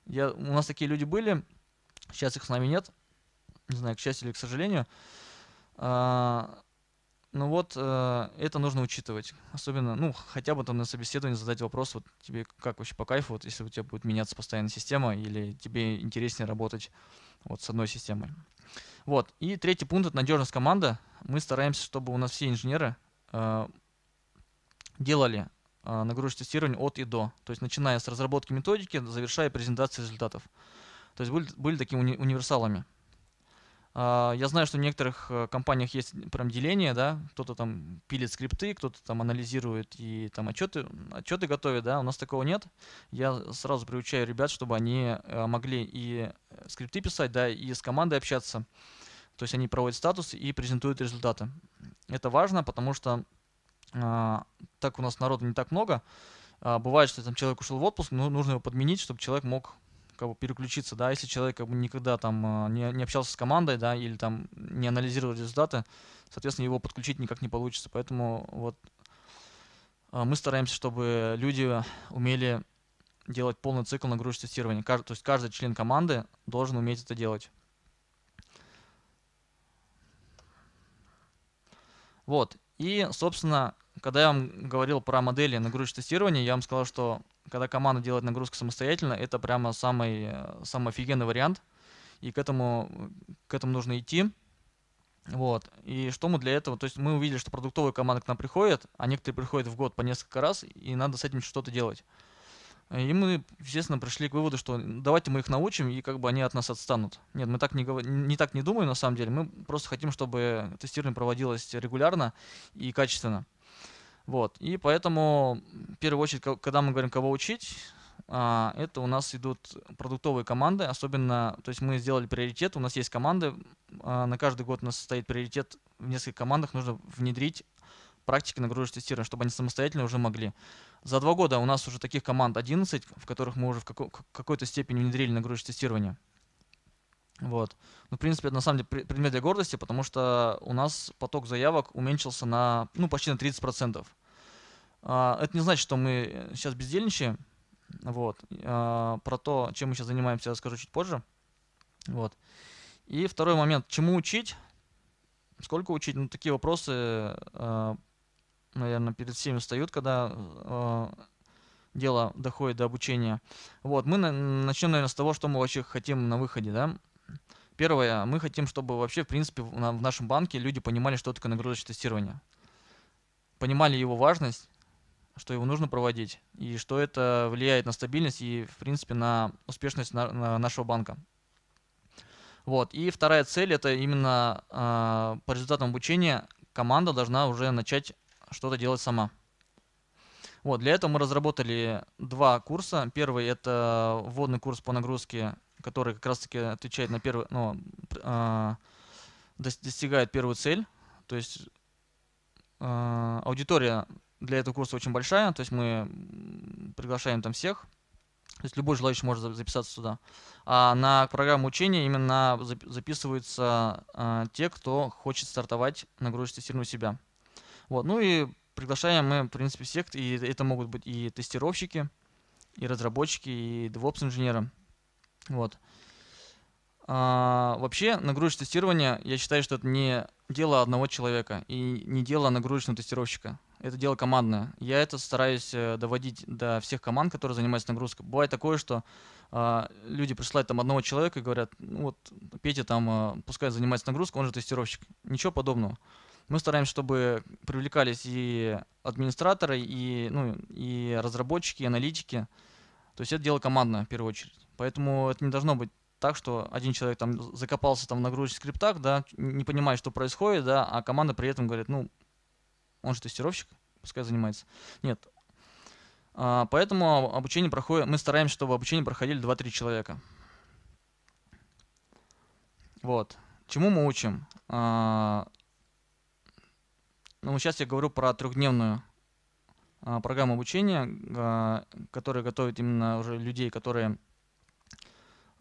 Я, у нас такие люди были, сейчас их с нами нет, не знаю, к счастью или к сожалению. А, ну вот, э, это нужно учитывать. Особенно, ну, хотя бы там на собеседовании задать вопрос, вот тебе как вообще по кайфу, вот если у тебя будет меняться постоянная система, или тебе интереснее работать вот с одной системой. Вот. И третий пункт – это надежность команды. Мы стараемся, чтобы у нас все инженеры э, делали э, нагрузочное тестирование от и до. То есть начиная с разработки методики, завершая презентации результатов. То есть были, были такими уни универсалами. Э, я знаю, что в некоторых э, компаниях есть прям деление, да, кто-то там пилит скрипты, кто-то там анализирует и там отчеты, отчеты готовит, да, у нас такого нет. Я сразу приучаю ребят, чтобы они э, могли и э, скрипты писать, да, и с командой общаться, то есть они проводят статус и презентуют результаты. Это важно, потому что э, так у нас народу не так много. Э, бывает, что там человек ушел в отпуск, но ну, нужно его подменить, чтобы человек мог как бы переключиться, да, если человек как бы никогда там а, не, не общался с командой, да, или там не анализировал результаты, соответственно, его подключить никак не получится. Поэтому вот мы стараемся, чтобы люди умели делать полный цикл нагрузочного тестирования. То есть каждый член команды должен уметь это делать. Вот. И, собственно, когда я вам говорил про модели нагрузочного тестирования, я вам сказал, что когда команда делает нагрузку самостоятельно, это прямо самый, э, самый офигенный вариант. И к этому, к этому нужно идти. Вот. И что мы для этого... То есть мы увидели, что продуктовые команды к нам приходят, а некоторые приходят в год по несколько раз, и надо с этим что-то делать. Э, и мы, естественно, пришли к выводу, что давайте мы их научим, и как бы они от нас отстанут. Нет, мы так не, не так не думаем на самом деле. Мы просто хотим, чтобы тестирование проводилось регулярно и качественно. Вот. И поэтому, в первую очередь, когда мы говорим, кого учить, а, это у нас идут продуктовые команды, особенно, то есть мы сделали приоритет, у нас есть команды, а, на каждый год у нас стоит приоритет, в нескольких командах нужно внедрить практики нагрузочного тестирования, чтобы они самостоятельно уже могли. За два года у нас уже таких команд 11, в которых мы уже в какой-то степени внедрили нагрузочное тестирование. Вот. Ну, в принципе, это на самом деле предмет для гордости, потому что у нас поток заявок уменьшился на, ну, почти на 30%. А, это не значит, что мы э, сейчас бездельничаем. Вот. А, про то, чем мы сейчас занимаемся, я расскажу чуть позже. Вот. И второй момент. Чему учить? Сколько учить? Ну, такие вопросы э, наверное, перед всеми встают, когда э, дело доходит до обучения. Вот, мы на, начнем, наверное, с того, что мы вообще хотим на выходе, да. Первое, мы хотим, чтобы вообще, в принципе, в, в нашем банке люди понимали, что такое нагрузочное тестирование. Понимали его важность, что его нужно проводить, и что это влияет на стабильность и, в принципе, на успешность на, на нашего банка. Вот. И вторая цель – это именно э, по результатам обучения команда должна уже начать что-то делать сама. Вот, для этого мы разработали два курса. Первый – это вводный курс по нагрузке, который как раз-таки отвечает на первый, ну, э, достигает первую цель. То есть э, аудитория для этого курса очень большая, то есть мы приглашаем там всех. То есть любой желающий может записаться сюда. А на программу учения именно записываются э, те, кто хочет стартовать нагрузочное тестирование себя. Вот. Ну и приглашаем мы, в принципе, всех, и это могут быть и тестировщики, и разработчики, и DevOps-инженеры. Вот. А, вообще, нагрузочное тестирование, я считаю, что это не дело одного человека и не дело нагрузочного тестировщика. Это дело командное. Я это стараюсь э, доводить до всех команд, которые занимаются нагрузкой. Бывает такое, что а, люди присылают там одного человека и говорят, ну вот Петя там, а, пускай занимается нагрузкой, он же тестировщик. Ничего подобного. Мы стараемся, чтобы привлекались и администраторы, и, ну, и разработчики, и аналитики. То есть это дело командное в первую очередь. Поэтому это не должно быть так, что один человек там закопался там в нагрузочных скриптах, да, не понимает, что происходит, да, а команда при этом говорит, ну, он же тестировщик, пускай занимается. Нет. А, поэтому обучение проходит, мы стараемся, чтобы обучение проходили 2-3 человека. Вот. Чему мы учим? А, ну, сейчас я говорю про трехдневную а, программу обучения, а, которая готовит именно уже людей, которые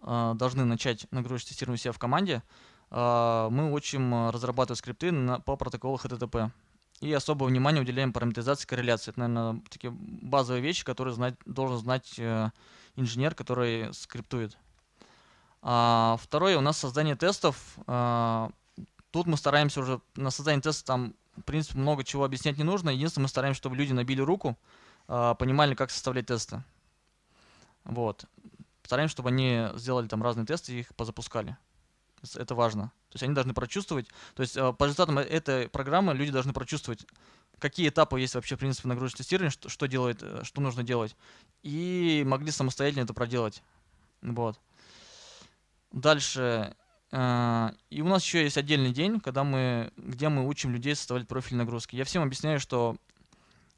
а, должны начать нагрузочное тестирование себя в команде. Мы учим разрабатывать скрипты по протоколу HTTP. И особое внимание уделяем параметризации корреляции. Это, наверное, такие базовые вещи, которые знать, должен знать э, инженер, который скриптует. Второе у нас создание тестов. Тут мы стараемся уже на создание теста там в принципе, много чего объяснять не нужно. Единственное, мы стараемся, чтобы люди набили руку, а, понимали, как составлять тесты. Вот. Стараемся, чтобы они сделали там разные тесты и их позапускали. Это важно. То есть они должны прочувствовать, то есть а, по результатам э, этой программы люди должны прочувствовать, какие этапы есть вообще в принципе нагрузочного тестирования, что, что делает, э, что нужно делать, и могли самостоятельно это проделать. Вот. Дальше а, и у нас еще есть отдельный день, когда мы, где мы учим людей составлять профиль нагрузки. Я всем объясняю, что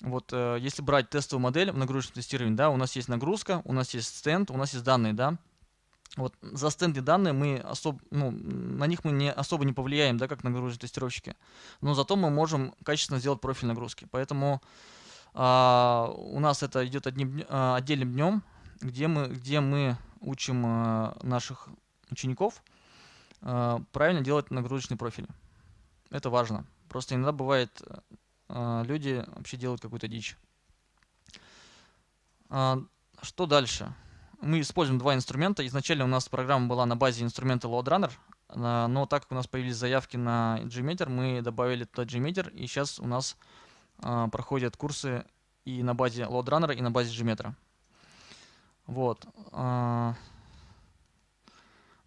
вот э, если брать тестовую модель в нагрузочном тестировании, да, у нас есть нагрузка, у нас есть стенд, у нас есть данные, да. Вот за стенды данные мы особо, ну, на них мы не особо не повлияем, да, как нагрузочные тестировщики. Но зато мы можем качественно сделать профиль нагрузки. Поэтому а, у нас это идет одним, а, отдельным днем, где мы, где мы учим а, наших учеников – Э, правильно делать нагрузочный профиль. Это важно. Просто иногда бывает, э, люди вообще делают какую-то дичь. А, что дальше? Мы используем два инструмента. Изначально у нас программа была на базе инструмента LoadRunner, э, но так как у нас появились заявки на JMeter, мы добавили тот JMeter, и сейчас у нас проходят курсы и на базе LoadRunner, и на базе JMeter. Вот.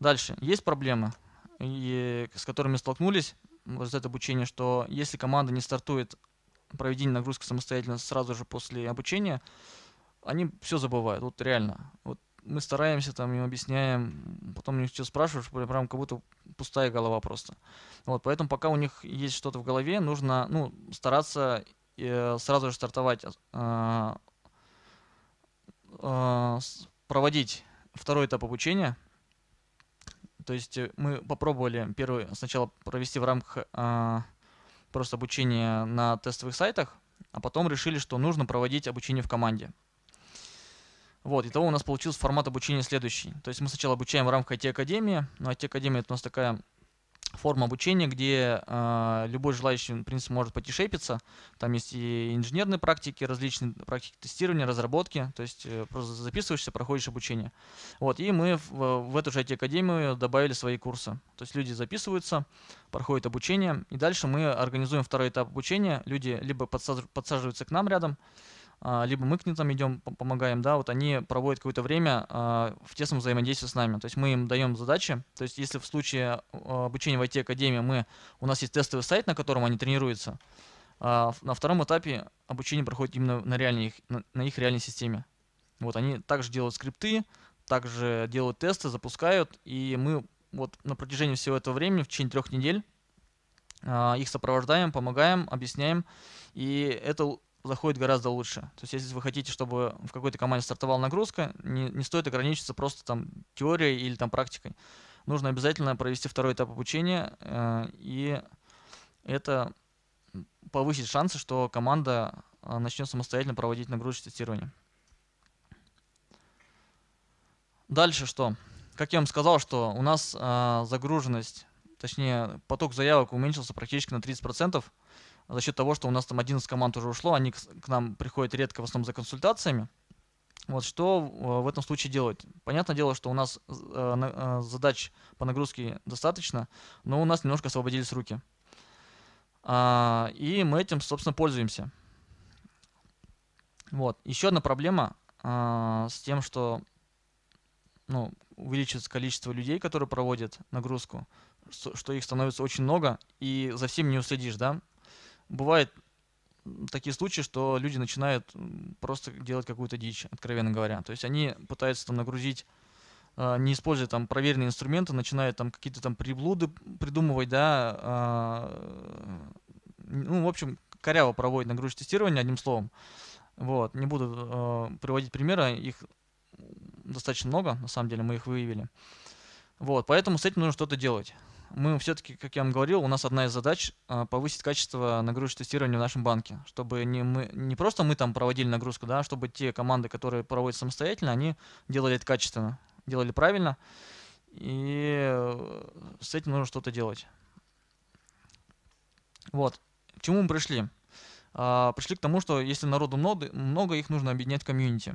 Дальше. Есть проблемы, и, с которыми столкнулись в результате обучения, что если команда не стартует проведение нагрузки самостоятельно сразу же после обучения, они все забывают, вот реально. Вот мы стараемся, там им объясняем, потом у них что спрашиваешь, прям как будто пустая голова просто. Вот, поэтому пока у них есть что-то в голове, нужно ну, стараться э, сразу же стартовать, э, э, проводить второй этап обучения – то есть э, мы попробовали первый, сначала провести в рамках э, просто обучения на тестовых сайтах, а потом решили, что нужно проводить обучение в команде. Вот, итого у нас получился формат обучения следующий. То есть мы сначала обучаем в рамках IT-академии, но ну, IT-академия это у нас такая форма обучения, где э, любой желающий, в принципе, может пойти шепиться. Там есть и инженерные практики, различные практики тестирования, разработки. То есть э, просто записываешься, проходишь обучение. Вот, и мы в, в эту же IT-академию добавили свои курсы. То есть люди записываются, проходят обучение, и дальше мы организуем второй этап обучения. Люди либо подсаживаются к нам рядом, а, либо мы к ним там идем, помогаем, да, вот они проводят какое-то время а, в тесном взаимодействии с нами. То есть мы им даем задачи, то есть если в случае а, обучения в IT-академии мы, у нас есть тестовый сайт, на котором они тренируются, на втором этапе обучение проходит именно на, реальной, их, на их реальной системе. Вот они также делают скрипты, также делают тесты, запускают, и мы вот на протяжении всего этого времени, в течение трех недель, их сопровождаем, помогаем, объясняем, и это заходит гораздо лучше. То есть, если вы хотите, чтобы в какой-то команде стартовала нагрузка, не, не стоит ограничиваться просто там теорией или там практикой. Нужно обязательно провести второй этап обучения, э, и это повысит шансы, что команда э, начнет самостоятельно проводить нагрузочное тестирование. Дальше что? Как я вам сказал, что у нас э, загруженность, точнее поток заявок уменьшился практически на 30%. процентов за счет того, что у нас там один из команд уже ушло, они к нам приходят редко в основном за консультациями. Вот что в этом случае делать? Понятное дело, что у нас э, э, задач по нагрузке достаточно, но у нас немножко освободились руки. А, и мы этим, собственно, пользуемся. Вот. Еще одна проблема а, с тем, что ну, увеличивается количество людей, которые проводят нагрузку, что их становится очень много, и за всем не уследишь, да? бывает такие случаи, что люди начинают просто делать какую-то дичь, откровенно говоря. То есть они пытаются там нагрузить а, не используя там проверенные инструменты, начинают там какие-то там приблуды придумывать, да, а, ну, в общем, коряво проводит нагрузочное тестирование, одним словом. Вот, не буду а, приводить примеры, их достаточно много, на самом деле мы их выявили. Вот, поэтому с этим нужно что-то делать мы все-таки, как я вам говорил, у нас одна из задач э, повысить качество нагрузочного тестирования в нашем банке, чтобы не, мы, не просто мы там проводили нагрузку, да, а чтобы те команды, которые проводят самостоятельно, они делали это качественно, делали правильно, и э, с этим нужно что-то делать. Вот, к чему мы пришли? А, пришли к тому, что если народу много, много, их нужно объединять в комьюнити.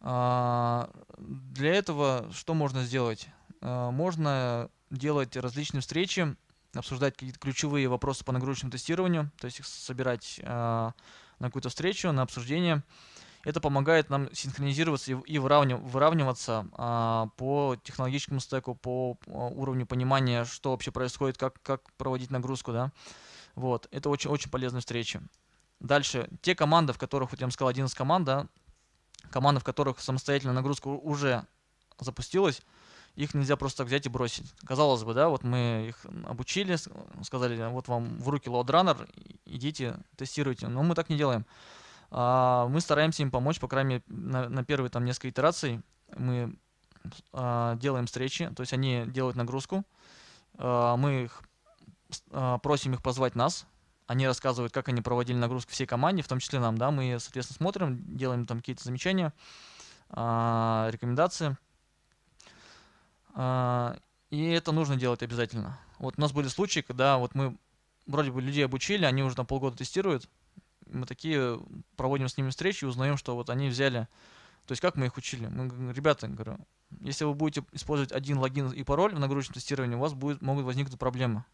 А, для этого что можно сделать? Э, можно делать различные встречи, обсуждать какие-то ключевые вопросы по нагрузочному тестированию, то есть их собирать э, на какую-то встречу, на обсуждение. Это помогает нам синхронизироваться и, выравниваться а, по технологическому стеку, по а, уровню понимания, что вообще происходит, как, как проводить нагрузку. Да? Вот. Это очень-очень полезная встреча. Дальше, те команды, в которых, вот я вам сказал, один из команд, да, команды, в которых самостоятельно нагрузка уже запустилась, их нельзя просто так взять и бросить. Казалось бы, да, вот мы их обучили, сказали, вот вам в руки лоудранер, идите, тестируйте. Но мы так не делаем. А, мы стараемся им помочь, по крайней мере, на, на первые там несколько итераций мы а, делаем встречи, то есть они делают нагрузку, а, мы их а, просим их позвать нас, они рассказывают, как они проводили нагрузку всей команде, в том числе нам, да, мы, соответственно, смотрим, делаем там какие-то замечания, а, рекомендации – а, и это нужно делать обязательно. Вот у нас были случаи, когда вот мы вроде бы людей обучили, они уже там полгода тестируют. Мы такие проводим с ними встречи и узнаем, что вот они взяли. То есть как мы их учили? Мы ребята, говорю, если вы будете использовать один логин и пароль в нагрузочном тестировании, у вас будет, могут возникнуть проблемы.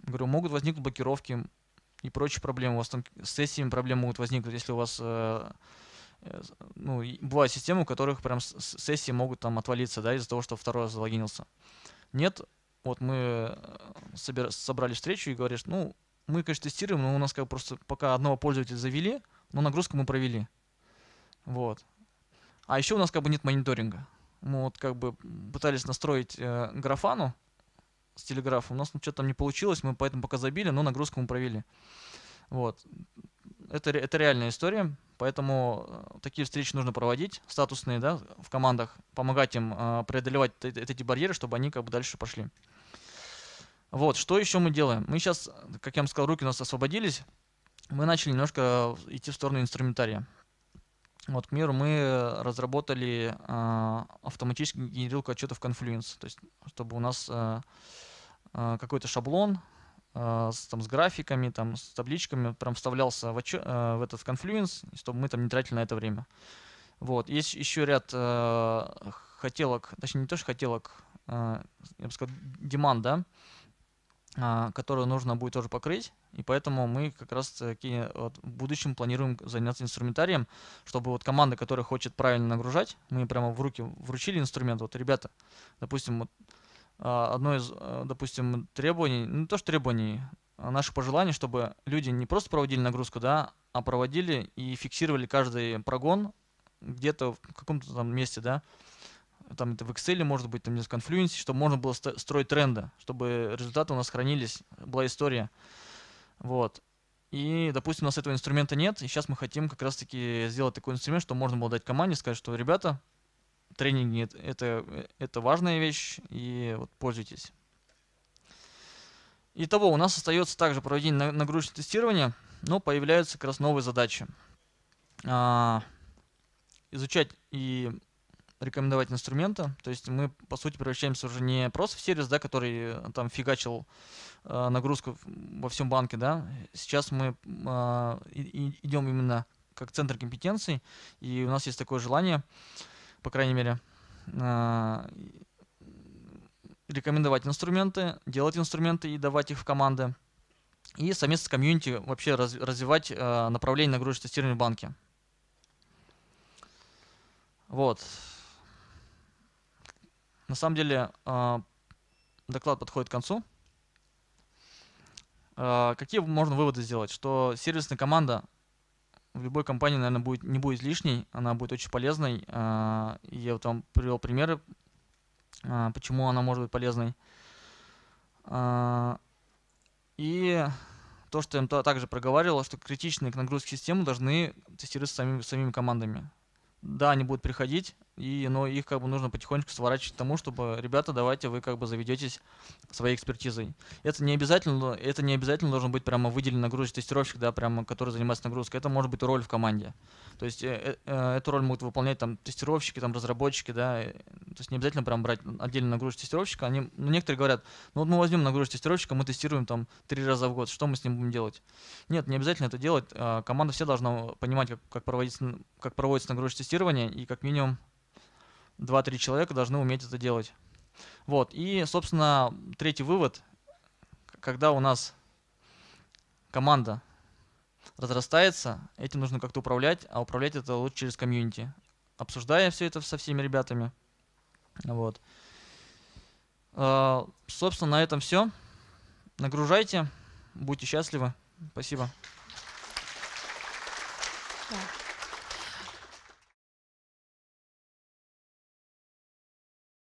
Говорю, могут возникнуть блокировки и прочие проблемы. У вас там с сессиями проблемы могут возникнуть, если у вас э, Э, ну, бывают системы, у которых прям сессии могут там отвалиться, да, из-за того, что второй раз залогинился. Нет, вот мы э, собер... собрали встречу и говоришь, ну, мы, конечно, тестируем, но у нас как бы просто пока одного пользователя завели, но нагрузку мы провели. Вот. А еще у нас как бы нет мониторинга. Мы вот как бы пытались настроить э, графану с телеграфом, у нас ну, что-то там не получилось, мы поэтому пока забили, но нагрузку мы провели. Вот. Это, это реальная история. Поэтому э, такие встречи нужно проводить, статусные, да, в командах, помогать им э, преодолевать эти барьеры, чтобы они как бы дальше пошли. Вот, что еще мы делаем? Мы сейчас, как я вам сказал, руки у нас освободились, мы начали немножко э, идти в сторону инструментария. Вот, к примеру, мы разработали э, автоматически генерилку отчетов Confluence, то есть, чтобы у нас э, э, какой-то шаблон а, с, там, с графиками, там, с табличками, прям вставлялся в, отчет, э, в этот Confluence, чтобы мы там не тратили на это время. Вот. Есть еще ряд э, хотелок, точнее не то, что хотелок, э, я бы сказал, деманд, да, э, а, которые нужно будет тоже покрыть, и поэтому мы как раз таки вот, в будущем планируем заняться инструментарием, чтобы вот команда, которая хочет правильно нагружать, мы прямо в руки вручили инструмент, вот ребята, допустим, вот, а, одно из, а, допустим, требований, ну, не то что требований, а наше пожелание, чтобы люди не просто проводили нагрузку, да, а проводили и фиксировали каждый прогон где-то в каком-то там месте, да, там это в Excel, может быть, там не в Confluence, чтобы можно было строить тренды, чтобы результаты у нас хранились, была история. Вот. И, допустим, у нас этого инструмента нет, и сейчас мы хотим как раз-таки сделать такой инструмент, чтобы можно было дать команде, сказать, что, ребята, тренинги это, э, это, важная вещь, и вот пользуйтесь. Итого, у нас остается также проведение нагрузочного тестирования, но появляются как раз новые задачи. А, изучать и рекомендовать инструменты. То есть мы, по сути, превращаемся уже не просто в сервис, да, который там фигачил э, нагрузку во всем банке, да. Сейчас мы э, и идем именно как центр компетенций, и у нас есть такое желание э, по крайней мере, э, рекомендовать инструменты, делать инструменты и давать их в команды. И совместно с комьюнити вообще развивать э, направление нагрузочного тестирования в банке. Вот. На самом деле э, доклад подходит к концу. какие можно выводы сделать? Что сервисная команда в любой компании, наверное, будет, не будет лишней, она будет очень полезной. А, я вот вам привел примеры, а, почему она может быть полезной. А, и то, что я им также проговаривал, что критичные нагрузки системы должны тестироваться самими, самими командами. Да, они будут приходить, и, но ну, их как бы нужно потихонечку сворачивать к тому, чтобы, ребята, давайте вы как бы заведетесь своей экспертизой. Это не обязательно, это не обязательно должен быть прямо выделен нагрузочный тестировщик, да, прямо, который занимается нагрузкой. Это может быть роль в команде. То есть э, э, эту роль могут выполнять там тестировщики, там разработчики, да. Э, то есть не обязательно прям брать отдельно нагрузочный тестировщика. Они, ну, некоторые говорят, ну вот мы возьмем нагрузочный тестировщика, мы тестируем там три раза в год, что мы с ним будем делать? Нет, не обязательно это делать. Э, команда все должна понимать, как, как, проводится, как проводится нагрузочное тестирование и как минимум 2-3 человека должны уметь это делать. Вот. И, собственно, третий вывод, когда у нас команда разрастается, этим нужно как-то управлять, а управлять это лучше через комьюнити, обсуждая все это со всеми ребятами. Вот. А, собственно, на этом все. Нагружайте, будьте счастливы. Спасибо.